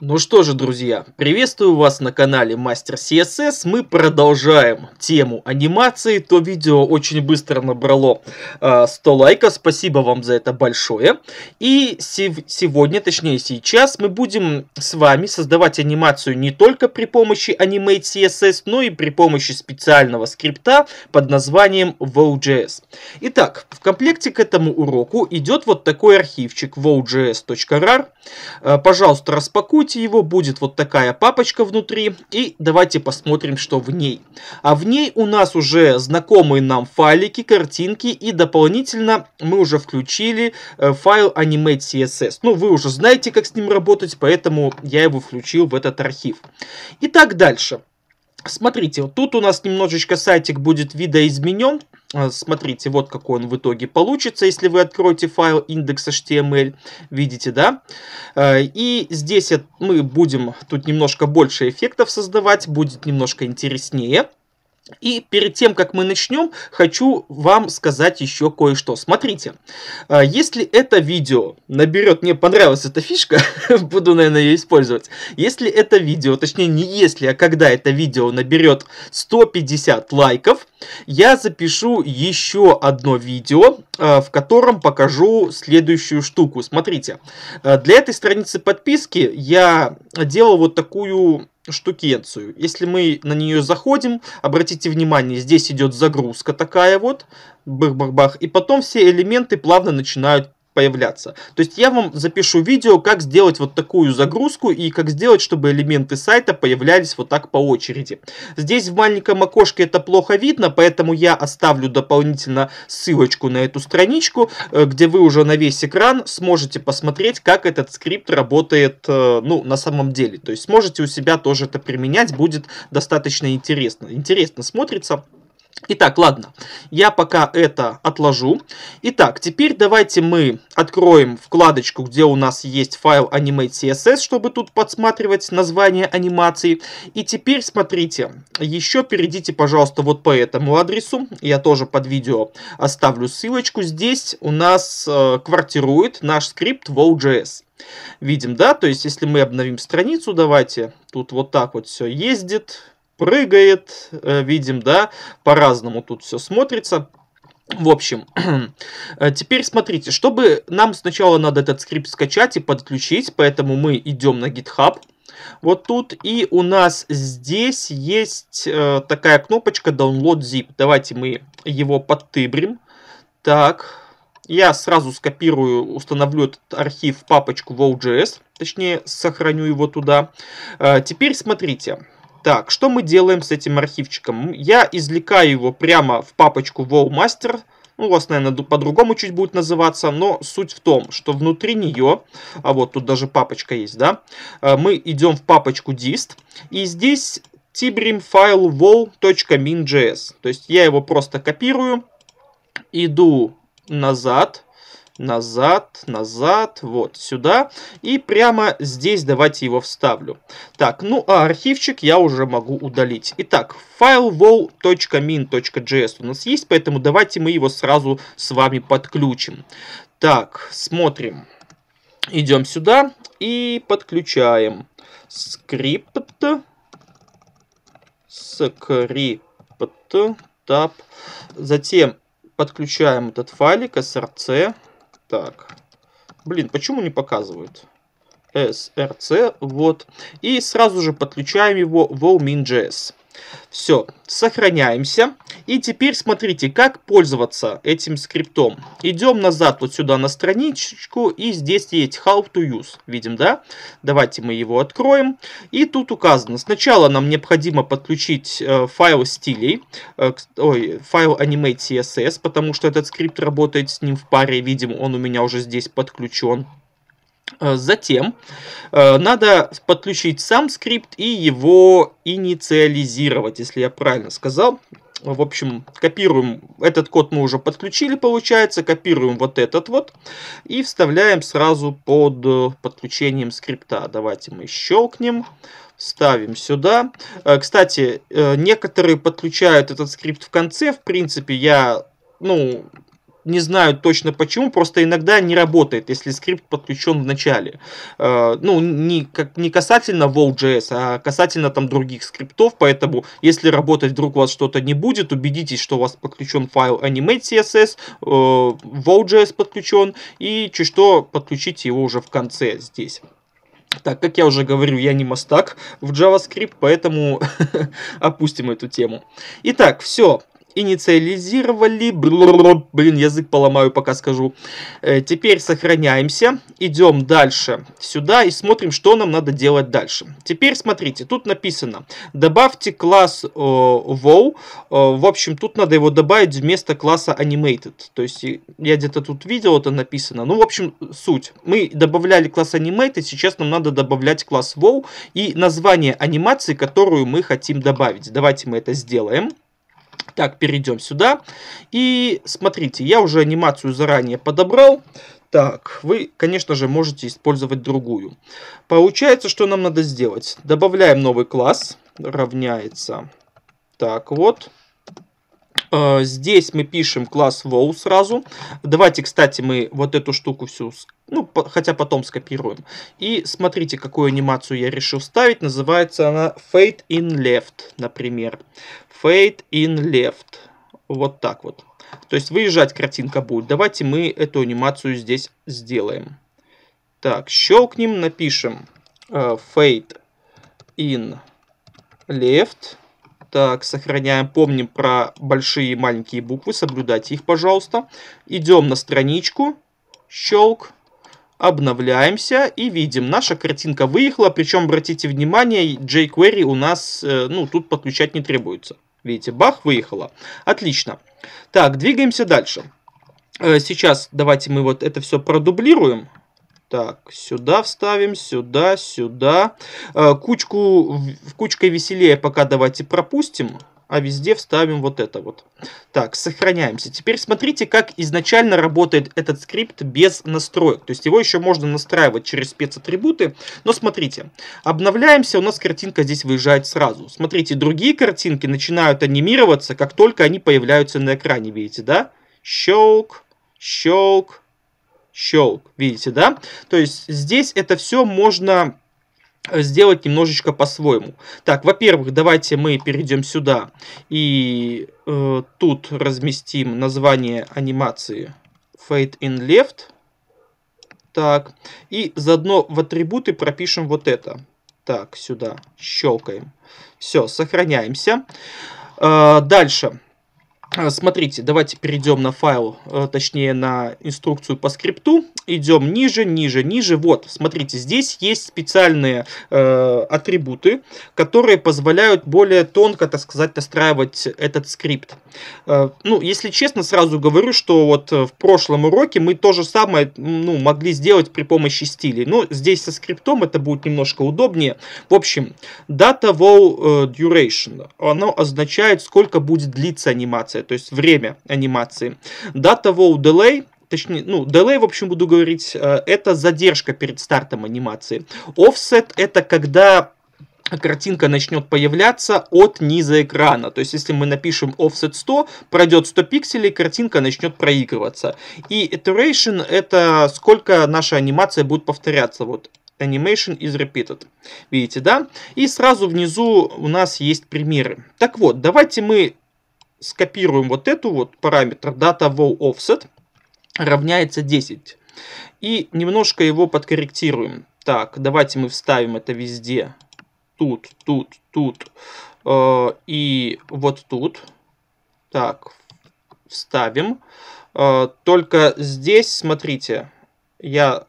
Ну что же, друзья, приветствую вас на канале Мастер CSS. Мы продолжаем тему анимации. То видео очень быстро набрало э, а, 100 лайков. Спасибо вам за это большое. И сев сегодня, точнее сейчас, мы будем с вами создавать анимацию не только при помощи Animate CSS, но и при помощи специального скрипта под названием Vue.js. Итак, в комплекте к этому уроку идет вот такой архивчик vue.js.rar. Э, а, пожалуйста, распакуйте сути его будет вот такая папочка внутри. И давайте посмотрим, что в ней. А в ней у нас уже знакомые нам файлики, картинки. И дополнительно мы уже включили э, файл animate.css. Ну, вы уже знаете, как с ним работать, поэтому я его включил в этот архив. Итак, дальше. Смотрите, вот тут у нас немножечко сайтик будет видоизменен. А, смотрите, вот какой он в итоге получится, если вы откроете файл index.html, видите, да? А, и здесь мы будем тут немножко больше эффектов создавать, будет немножко интереснее. И перед тем, как мы начнем, хочу вам сказать еще кое-что. Смотрите, а, если это видео наберет, мне понравилась эта фишка, буду, наверное, ее использовать. Если это видео, точнее не если, а когда это видео наберет 150 лайков, я запишу еще одно видео, а, в котором покажу следующую штуку. Смотрите, а, для этой страницы подписки я делал вот такую штукенцию. Если мы на нее заходим, обратите внимание, здесь идет загрузка такая вот, бах-бах-бах, и потом все элементы плавно начинают появляться. То есть я вам запишу видео, как сделать вот такую загрузку и как сделать, чтобы элементы сайта появлялись вот так по очереди. Здесь в маленьком окошке это плохо видно, поэтому я оставлю дополнительно ссылочку на эту страничку, э, где вы уже на весь экран сможете посмотреть, как этот скрипт работает э, ну, на самом деле. То есть сможете у себя тоже это применять, будет достаточно интересно. Интересно смотрится. Итак, ладно, я пока это отложу. Итак, теперь давайте мы откроем вкладочку, где у нас есть файл CSS, чтобы тут подсматривать название анимации. И теперь, смотрите, еще перейдите, пожалуйста, вот по этому адресу. Я тоже под видео оставлю ссылочку. Здесь у нас э, квартирует наш скрипт wow.js. Видим, да? То есть, если мы обновим страницу, давайте, тут вот так вот все ездит прыгает, э, видим, да, по-разному тут все смотрится. В общем, э, теперь смотрите, чтобы нам сначала надо этот скрипт скачать и подключить, поэтому мы идем на GitHub. Вот тут и у нас здесь есть э, такая кнопочка Download Zip. Давайте мы его подтыбрим. Так, я сразу скопирую, установлю этот архив в папочку Vue.js, точнее сохраню его туда. Э, теперь смотрите. Так, что мы делаем с этим архивчиком? Я извлекаю его прямо в папочку WoWMaster. Ну, у вас, наверное, по-другому чуть будет называться, но суть в том, что внутри нее, а вот тут даже папочка есть, да, э, мы идем в папочку dist, и здесь tibrim файл wow.min.js. То есть я его просто копирую, иду назад, назад, назад, вот сюда. И прямо здесь давайте его вставлю. Так, ну а архивчик я уже могу удалить. Итак, файл wow.min.js у нас есть, поэтому давайте мы его сразу с вами подключим. Так, смотрим. Идем сюда и подключаем скрипт, скрипт, tab. Затем подключаем этот файлик src так. Блин, почему не показывают? src, вот. И сразу же подключаем его в Omin.js. Все, сохраняемся. И теперь смотрите, как пользоваться этим скриптом. Идем назад вот сюда на страничку, и здесь есть how to use. Видим, да? Давайте мы его откроем. И тут указано, сначала нам необходимо подключить э, файл стилей, э, ой, файл animate.css, потому что этот скрипт работает с ним в паре. Видим, он у меня уже здесь подключен. Э, затем э, надо подключить сам скрипт и его инициализировать, если я правильно сказал. В общем, копируем этот код, мы уже подключили, получается, копируем вот этот вот и вставляем сразу под э, подключением скрипта. Давайте мы щелкнем, ставим сюда. Кстати, некоторые подключают этот скрипт в конце, в принципе, я ну, не знаю точно почему, просто иногда не работает, если скрипт подключен в начале. Э, ну, не, как, не касательно Vol.js, а касательно там других скриптов, поэтому если работать вдруг у вас что-то не будет, убедитесь, что у вас подключен файл animate.css, Vol.js э, подключен, и чуть что подключите его уже в конце здесь. Так, как я уже говорю, я не мастак в JavaScript, поэтому опустим эту тему. Итак, все инициализировали, блин, язык поломаю, пока скажу. Э, теперь сохраняемся, идем дальше сюда и смотрим, что нам надо делать дальше. Теперь смотрите, тут написано, добавьте класс э, wow, э, в общем, тут надо его добавить вместо класса animated, то есть я где-то тут видел это написано, ну, в общем, суть. Мы добавляли класс animated, сейчас нам надо добавлять класс wow и название анимации, которую мы хотим добавить. Давайте мы это сделаем. Так, перейдем сюда. И смотрите, я уже анимацию заранее подобрал. Так, вы, конечно же, можете использовать другую. Получается, что нам надо сделать? Добавляем новый класс. Равняется. Так, вот. Э, здесь мы пишем класс wow сразу. Давайте, кстати, мы вот эту штуку всю, ну, хотя потом скопируем. И смотрите, какую анимацию я решил ставить. Называется она Fade in Left, например. Fade in Left. Вот так вот. То есть выезжать картинка будет. Давайте мы эту анимацию здесь сделаем. Так, щелкнем, напишем э, Fade in Left. Так, сохраняем. Помним про большие и маленькие буквы. Соблюдайте их, пожалуйста. Идем на страничку. Щелк. Обновляемся и видим, наша картинка выехала, причем, обратите внимание, jQuery у нас, э, ну, тут подключать не требуется. Видите, бах, выехала. Отлично. Так, двигаемся дальше. Э, сейчас давайте мы вот это все продублируем. Так, сюда вставим, сюда, сюда. Э, кучку, кучкой веселее пока давайте пропустим а везде вставим вот это вот. Так, сохраняемся. Теперь смотрите, как изначально работает этот скрипт без настроек. То есть его еще можно настраивать через спецатрибуты. Но смотрите, обновляемся, у нас картинка здесь выезжает сразу. Смотрите, другие картинки начинают анимироваться, как только они появляются на экране, видите, да? Щелк, щелк, щелк. Видите, да? То есть здесь это все можно э, сделать немножечко по-своему. Так, во-первых, давайте мы перейдем сюда и э, тут разместим название анимации Fade in Left. Так, и заодно в атрибуты пропишем вот это. Так, сюда щелкаем. Все, сохраняемся. Э, дальше. Дальше. А, смотрите, давайте перейдем на файл, э, точнее на инструкцию по скрипту. Идем ниже, ниже, ниже. Вот, смотрите, здесь есть специальные э, атрибуты, которые позволяют более тонко, так сказать, настраивать этот скрипт. Э, ну, если честно, сразу говорю, что вот э, в прошлом уроке мы то же самое ну, могли сделать при помощи стилей. Но ну, здесь со скриптом это будет немножко удобнее. В общем, data wall э, duration, оно означает, сколько будет длиться анимация анимация, то есть время анимации. Data Wow Delay точнее, ну, delay, в общем, буду говорить, э, это задержка перед стартом анимации. Offset — это когда картинка начнет появляться от низа экрана. То есть, если мы напишем offset 100, пройдет 100 пикселей, картинка начнет проигрываться. И iteration — это сколько наша анимация будет повторяться. Вот Animation is repeated. Видите, да? И сразу внизу у нас есть примеры. Так вот, давайте мы скопируем вот эту вот параметр data wow offset равняется 10. И немножко его подкорректируем. Так, давайте мы вставим это везде. Тут, тут, тут э, и вот тут. Так, вставим. Э, только здесь, смотрите, я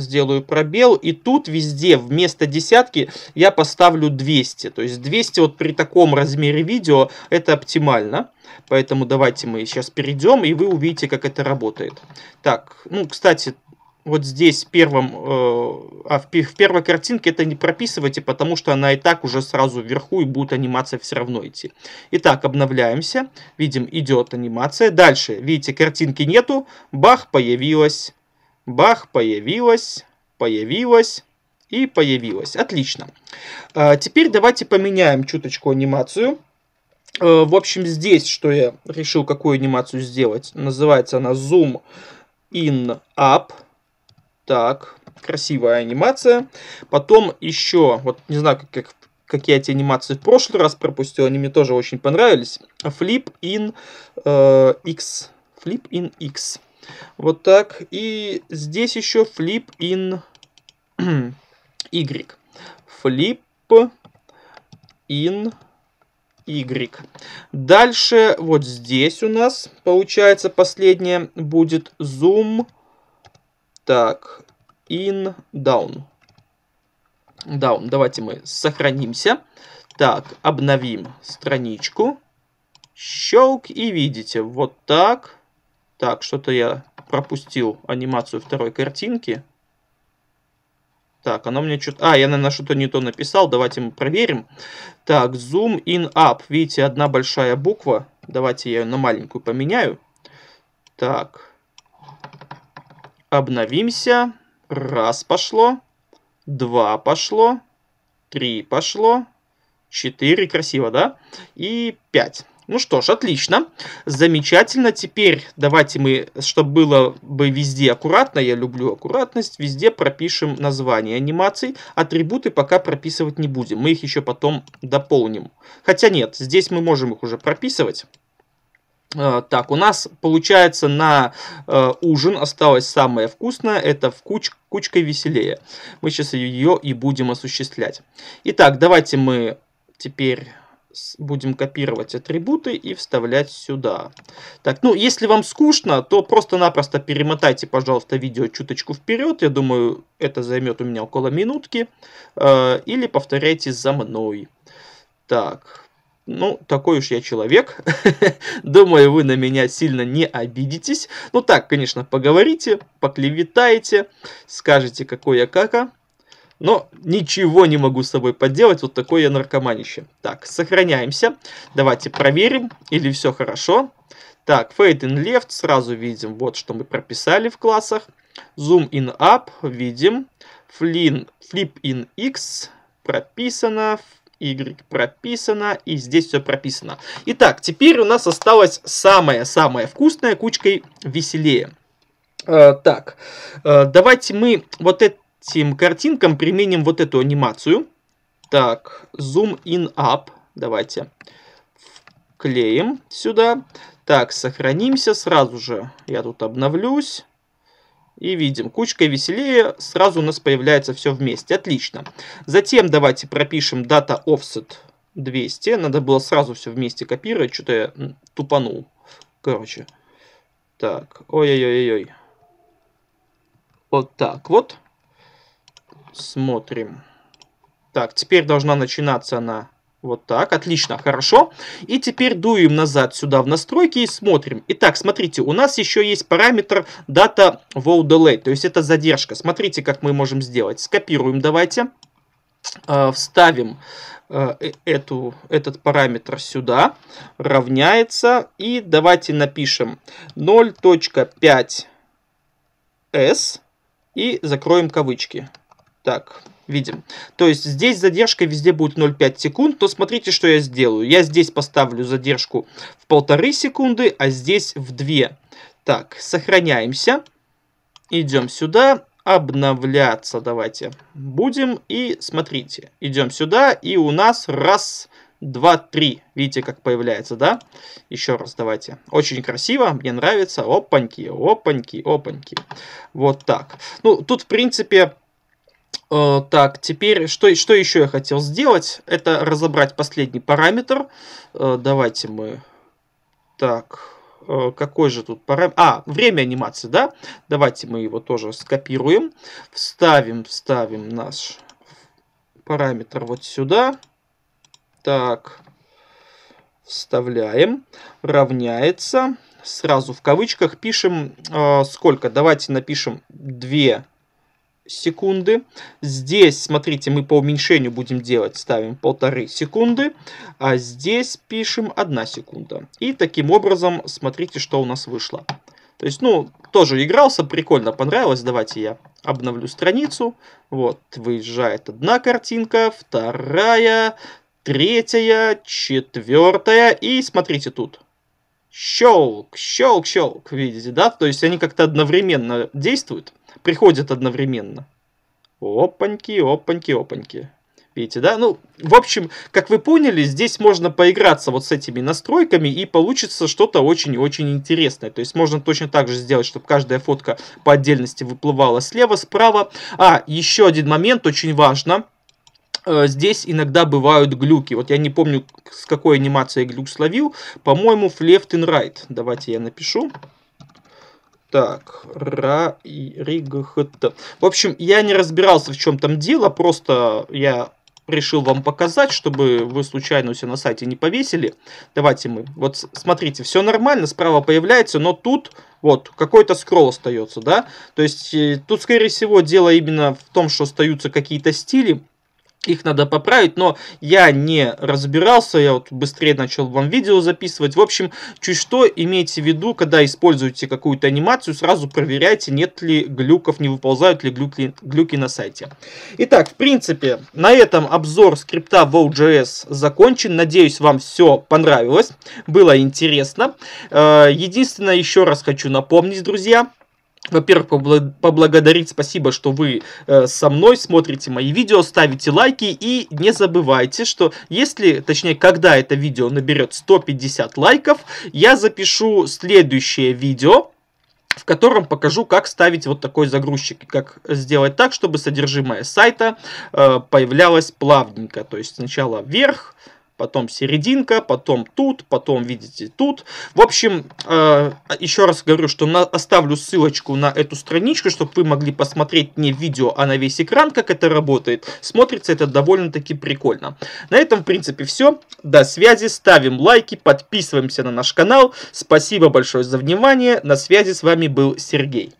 сделаю пробел, и тут везде вместо десятки я поставлю 200. То есть 200 вот при таком размере видео это оптимально. Поэтому давайте мы сейчас перейдем, и вы увидите, как это работает. Так, ну, кстати, вот здесь первым, э, а в, в первой картинке это не прописывайте, потому что она и так уже сразу вверху и будет анимация все равно идти. Итак, обновляемся, видим идет анимация. Дальше, видите, картинки нету, бах, появилась Бах, появилась, появилась и появилась. Отлично. А, теперь давайте поменяем чуточку анимацию. А, в общем, здесь, что я решил, какую анимацию сделать, называется она Zoom In Up. Так, красивая анимация. Потом еще, вот не знаю, как, как, как я эти анимации в прошлый раз пропустил, они мне тоже очень понравились. Flip in э, X. Flip in X. Вот так. И здесь еще flip in y. Flip in y. Дальше вот здесь у нас, получается, последнее будет zoom. Так, in, down. Down. Давайте мы сохранимся. Так, обновим страничку. Щелк и видите, вот так. Так, что-то я пропустил анимацию второй картинки. Так, оно мне что-то... А, я, наверное, что-то не то написал. Давайте мы проверим. Так, zoom in up. Видите, одна большая буква. Давайте я ее на маленькую поменяю. Так. Обновимся. Раз пошло. Два пошло. Три пошло. Четыре. Красиво, да? И пять. Ну что ж, отлично. Замечательно. Теперь давайте мы, чтобы было бы везде аккуратно, я люблю аккуратность, везде пропишем название анимаций. Атрибуты пока прописывать не будем. Мы их еще потом дополним. Хотя нет, здесь мы можем их уже прописывать. А, так, у нас получается на э, ужин осталось самое вкусное, это в куч, кучкой веселее. Мы сейчас ее и будем осуществлять. Итак, давайте мы теперь будем копировать атрибуты и вставлять сюда. Так, ну, если вам скучно, то просто-напросто перемотайте, пожалуйста, видео чуточку вперед. Я думаю, это займет у меня около минутки. Э, или повторяйте за мной. Так, ну, такой уж я человек. Думаю, вы на меня сильно не обидитесь. Ну так, конечно, поговорите, поклеветаете, скажете, какой я кака. Но ничего не могу с собой поделать, вот такое я наркоманище. Так, сохраняемся. Давайте проверим, или все хорошо. Так, Fade in Left, сразу видим, вот что мы прописали в классах. Zoom in Up, видим. Flin, flip in X, прописано. Y прописано, и здесь все прописано. Итак, теперь у нас осталось самая самая вкусная кучкой веселее. Э, так, э, давайте мы вот это этим картинкам применим вот эту анимацию. Так, zoom in up. Давайте вклеим сюда. Так, сохранимся сразу же. Я тут обновлюсь. И видим, кучка веселее, сразу у нас появляется все вместе. Отлично. Затем давайте пропишем data offset 200. Надо было сразу все вместе копировать, что-то я тупанул. Короче. Так, ой-ой-ой-ой. Вот так вот. Смотрим. Так, теперь должна начинаться она вот так, отлично, хорошо. И теперь дуем назад сюда в настройки и смотрим. Итак, смотрите, у нас еще есть параметр data wow delay, то есть это задержка. Смотрите, как мы можем сделать. Скопируем давайте. Э, вставим а, э, эту, этот параметр сюда. Равняется. И давайте напишем 0.5s и закроем кавычки. Так, видим. То есть здесь задержка везде будет 0,5 секунд, то смотрите, что я сделаю. Я здесь поставлю задержку в 1,5 секунды, а здесь в 2. Так, сохраняемся. Идем сюда, обновляться давайте будем. И смотрите, идем сюда, и у нас раз, два, три. Видите, как появляется, да? Еще раз давайте. Очень красиво, мне нравится. Опаньки, опаньки, опаньки. Вот так. Ну, тут, в принципе Э, так, теперь что, что еще я хотел сделать? Это разобрать последний параметр. Э, давайте мы... Так, э, какой же тут параметр? А, время анимации, да? Давайте мы его тоже скопируем. Вставим, вставим наш параметр вот сюда. Так, вставляем. Равняется. Сразу в кавычках пишем сколько. Давайте напишем 2 секунды. Здесь, смотрите, мы по уменьшению будем делать, ставим полторы секунды, а здесь пишем 1 секунда. И таким образом, смотрите, что у нас вышло. То есть, ну, тоже игрался, прикольно, понравилось. Давайте я обновлю страницу. Вот, выезжает одна картинка, вторая, третья, четвертая. И смотрите тут. Щелк, щелк, щелк, видите, да? То есть они как-то одновременно действуют приходят одновременно. Опаньки, опаньки, опаньки. Видите, да? Ну, в общем, как вы поняли, здесь можно поиграться вот с этими настройками и получится что-то очень-очень интересное. То есть можно точно так же сделать, чтобы каждая фотка по отдельности выплывала слева, справа. А, еще один момент, очень важно э, здесь иногда бывают глюки. Вот я не помню, с какой анимацией глюк словил. По-моему, left and right. Давайте я напишу. Так, Ра и Ригахт. В общем, я не разбирался, в чем там дело, просто я решил вам показать, чтобы вы случайно у себя на сайте не повесили. Давайте мы, вот смотрите, все нормально, справа появляется, но тут вот какой-то скролл остается, да? То есть э, тут, скорее всего, дело именно в том, что остаются какие-то стили, их надо поправить, но я не разбирался, я вот быстрее начал вам видео записывать. В общем, чуть что, имейте в виду, когда используете какую-то анимацию, сразу проверяйте, нет ли глюков, не выползают ли глюки, глюки на сайте. Итак, в принципе, на этом обзор скрипта Vue.js закончен. Надеюсь, вам все понравилось, было интересно. Э, единственное, еще раз хочу напомнить, друзья, во-первых, поблагодарить спасибо, что вы э, со мной смотрите мои видео, ставите лайки и не забывайте, что если, точнее, когда это видео наберет 150 лайков, я запишу следующее видео, в котором покажу, как ставить вот такой загрузчик, как сделать так, чтобы содержимое сайта э, появлялось плавненько, то есть сначала вверх, потом серединка, потом тут, потом, видите, тут. В общем, э, еще раз говорю, что на, оставлю ссылочку на эту страничку, чтобы вы могли посмотреть не видео, а на весь экран, как это работает. Смотрится это довольно-таки прикольно. На этом, в принципе, все. До связи, ставим лайки, подписываемся на наш канал. Спасибо большое за внимание. На связи с вами был Сергей.